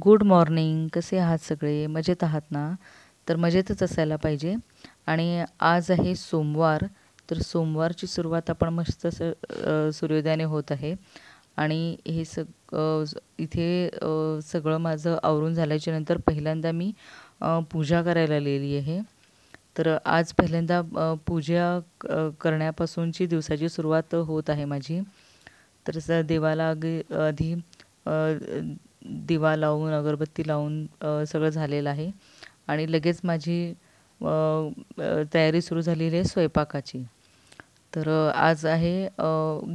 good morning कसे आहात सगळे मजेत आहात ना तर मजेतच असायला पाहिजे आणि आज आहे सोमवार तर सोमवारची सुरुवात आपण मस्त स सूर्योदयाने होत आहे आणि हे सग इथे सगळं माझं आवरून झाल्याच्या नंतर पहिल्यांदा मी पूजा करायला लिहिली आहे तर आज पहिल्यांदा पूजा करण्यापासूनची दिवसाची सुरुवात होत आहे माझी तर देवाला आधी दिवा लावून अगरबत्ती लावून सगळं झालेलं आहे आणि लगेच माझी तयारी सुरू झालेली आहे स्वयंपाकाची तर आज आहे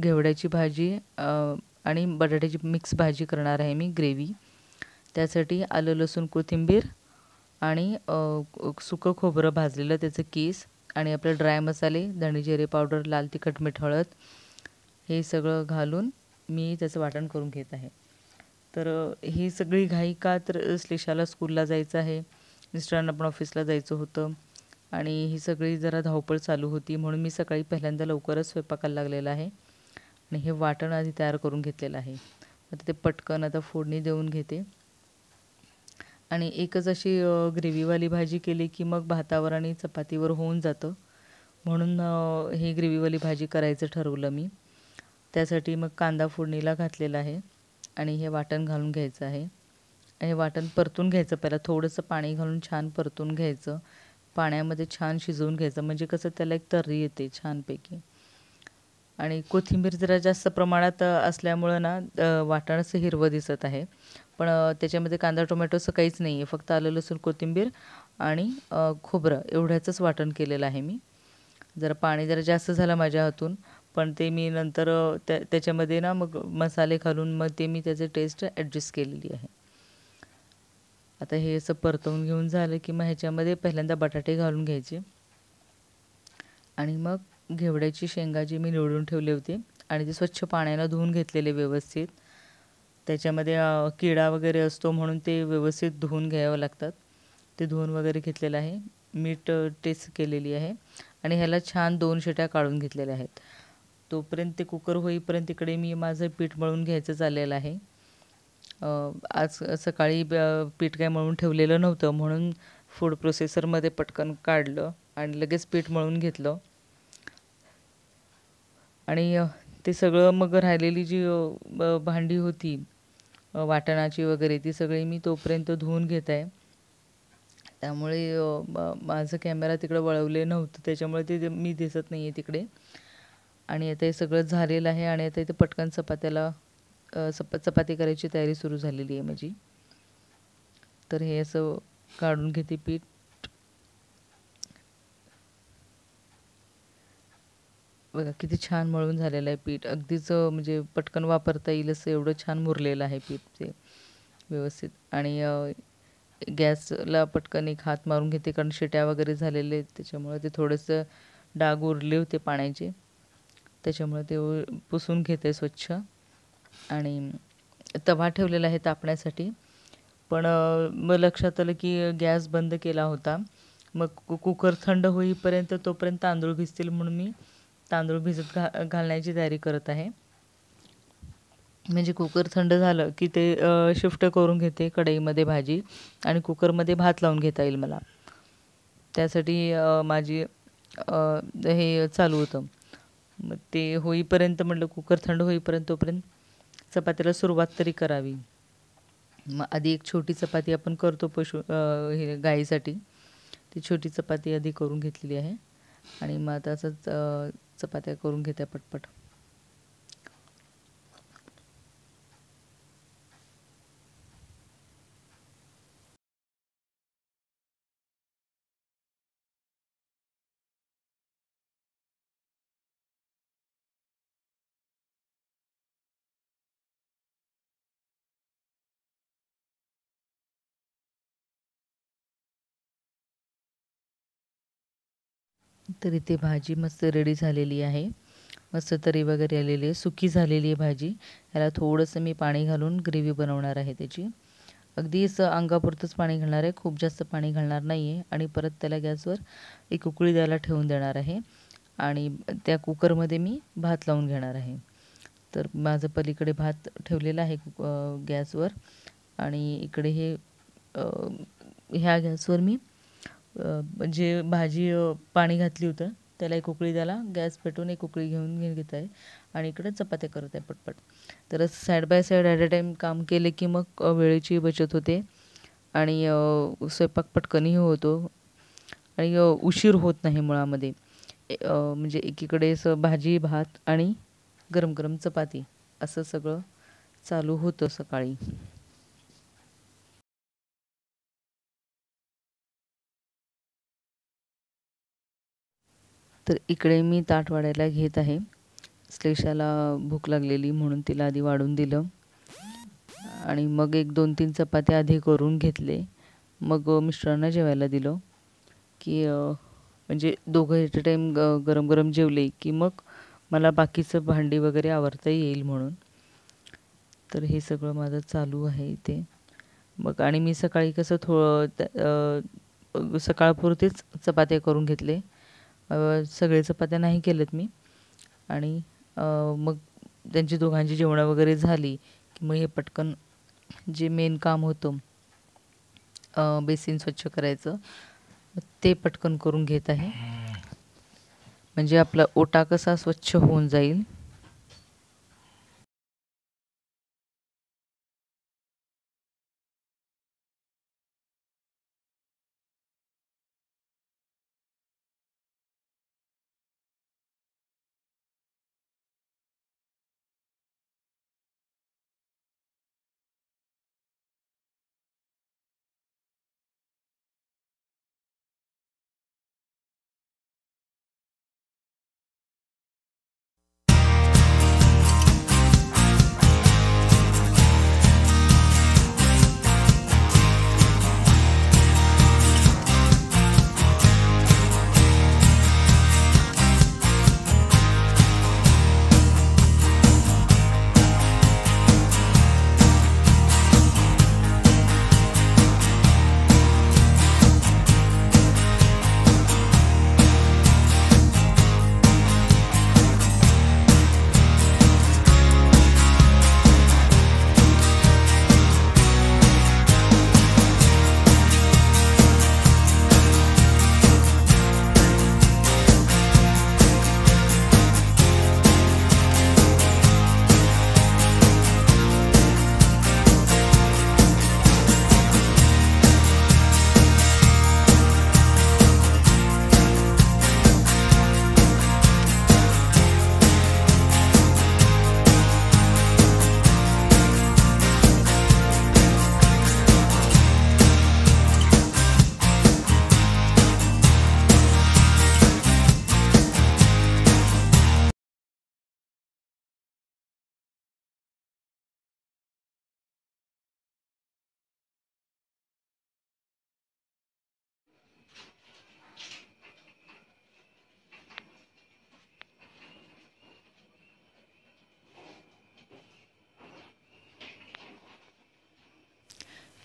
घेवड्याची भाजी आणि बटाट्याची मिक्स भाजी करणार आहे मी ग्रेव्ही त्यासाठी आलं लसूण कोथिंबीर आणि सुकं खोबरं भाजलेलं त्याचं केस आणि आपले ड्राय मसाले धणीजिरे जिरे पावडर लाल तिखट मीठ हळद हे सगळं घालून मी त्याचं वाटण करून घेत आहे तर ही सगळी घाई का तर श्लेषाला स्कूलला जायचं आहे मिस्टरांना पण ऑफिसला जायचं होतं आणि ही सगळी जरा धावपळ चालू होती म्हणून मी सकाळी पहिल्यांदा लवकरच स्वयंपाकाला लागलेला आहे आणि हे वाटण आधी तयार करून घेतलेलं आहे आता ते पटकन आता फोडणी देऊन घेते आणि एकच अशी ग्रेव्हीवाली भाजी केली की मग भातावर आणि चपातीवर होऊन जातं म्हणून ही ग्रेव्हीवाली भाजी करायचं ठरवलं मी त्यासाठी मग कांदा फोडणीला घातलेला आहे आणि हे वाटण घालून घ्यायचं आहे हे वाटण परतून घ्यायचं पहिला थोडंसं पाणी घालून छान परतून घ्यायचं पाण्यामध्ये छान शिजवून घ्यायचं म्हणजे कसं त्याला एक तर्री येते छानपैकी आणि कोथिंबीर जरा जास्त प्रमाणात असल्यामुळं ना वाटण असं हिरवं दिसत आहे पण त्याच्यामध्ये कांदा टोमॅटो असं काहीच नाही आहे फक्त आलं लसूण कोथिंबीर आणि खोबरं एवढ्याचंच वाटण केलेलं आहे मी जरा पाणी जरा जास्त झालं माझ्या हातून पण ते मी नंतर त्या त्याच्यामध्ये ना मग मसाले घालून मग ते मी त्याचे टेस्ट ॲडजस्ट केलेली आहे आता हे असं परतवून घेऊन झालं की मग ह्याच्यामध्ये पहिल्यांदा बटाटे घालून घ्यायचे आणि मग घेवड्याची शेंगा जी मी निवडून ठेवली होती आणि ते स्वच्छ पाण्यानं धुवून घेतलेले व्यवस्थित त्याच्यामध्ये किडा वगैरे असतो म्हणून ते व्यवस्थित धुवून घ्यावं लागतात ते धुवून वगैरे घेतलेलं आहे मीठ टेस्ट केलेली आहे आणि ह्याला छान दोन शिट्या काढून घेतलेल्या आहेत तोपर्यंत ते कुकर होईपर्यंत इकडे मी माझं पीठ मळून घ्यायचं चाललेलं आहे आज सकाळी पीठ काय मळून ठेवलेलं नव्हतं म्हणून फूड प्रोसेसरमध्ये पटकन काढलं आणि लगेच पीठ मळून घेतलं आणि ते सगळं मग राहिलेली जी भांडी होती वाटणाची वगैरे ती सगळी मी तोपर्यंत धुवून घेत आहे त्यामुळे माझं कॅमेरा तिकडं वळवले नव्हतं त्याच्यामुळे ते मी दिसत नाही आहे तिकडे आणि आता हे सगळं झालेलं आहे आणि आता इथे पटकन चपात्याला सप चपाती करायची तयारी सुरू झालेली आहे माझी तर हे असं काढून घेते पीठ बघा किती छान मळून झालेलं आहे पीठ अगदीच म्हणजे पटकन वापरता येईल असं एवढं छान मुरलेलं आहे पीठ ते व्यवस्थित आणि गॅसला पटकन एक हात मारून घेते कारण शिट्या वगैरे झालेले आहेत त्याच्यामुळे ते थोडंसं डाग उरले होते पाण्याचे त्याच्यामुळे ते पुसून घेते स्वच्छ आणि तवा ठेवलेला आहे तापण्यासाठी पण मग लक्षात आलं की गॅस बंद केला होता मग कु कुकर थंड होईपर्यंत तोपर्यंत तांदूळ भिजतील म्हणून मी तांदूळ भिजत घा घालण्याची तयारी करत आहे म्हणजे कुकर थंड झालं की ते शिफ्ट करून घेते कढईमध्ये भाजी आणि कुकरमध्ये भात लावून घेता येईल मला त्यासाठी माझी हे चालू होतं मग ते होईपर्यंत म्हटलं कुकर थंड होईपर्यंत तोपर्यंत चपात्याला सुरुवात तरी करावी मग आधी एक छोटी चपाती आपण करतो पशु हे गाईसाठी ती छोटी चपाती आधी करून घेतलेली आहे आणि मग आता चपात्या करून घेते पटपट तर इथे भाजी मस्त रेडी झालेली आहे मस्त तरी वगैरे आलेली आहे सुकी झालेली आहे भाजी याला थोडंसं मी पाणी घालून ग्रेव्ही बनवणार आहे त्याची अगदी असं अंगापुरतंच पाणी घालणार आहे खूप जास्त पाणी घालणार नाही आहे आणि परत त्याला गॅसवर एक उकळी द्यायला ठेवून देणार आहे आणि त्या कुकरमध्ये मी भात लावून घेणार आहे तर माझं पलीकडे भात ठेवलेला आहे कुक गॅसवर आणि इकडे हे ह्या गॅसवर मी जे भाजी पाणी घातली होतं त्याला एक उकळी द्यायला गॅस पेटवून एक उकळी घेऊन घेऊन घेत आहे आणि इकडे चपात्या करत आहे पटपट तर side by side at a time काम केले की मग वेळेची बचत होते आणि स्वयंपाक पटकनही होतो आणि उशीर होत नाही मुळामध्ये म्हणजे एकीकडे असं भाजी भात आणि गरम गरम चपाती असं सगळं चालू होतं सकाळी तर इकडे मी ताट वाढायला घेत आहे स्लेशाला भूक लागलेली म्हणून तिला आधी वाढून दिलं आणि मग एक दोन तीन चपात्या आधी करून घेतले मग मिस्टरांना जेवायला दिलं की म्हणजे दोघं एट अ टाईम गरम गरम जेवले की मग मला बाकीचं भांडी वगैरे आवरता येईल म्हणून तर हे सगळं माझं चालू आहे इथे मग आणि मी सकाळी कसं थोडं सकाळपुरतेच चपात्या करून घेतले सगळे चपात्या नाही केल्यात मी आणि मग त्यांची दोघांची जेवणं वगैरे झाली की मग हे पटकन जे मेन काम होतं बेसिन स्वच्छ करायचं ते पटकन करून घेत आहे म्हणजे आपला ओटा कसा स्वच्छ होऊन जाईल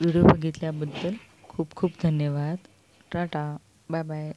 व्हिडिओ बघितल्याबद्दल खूप खूप धन्यवाद टाटा बाय बाय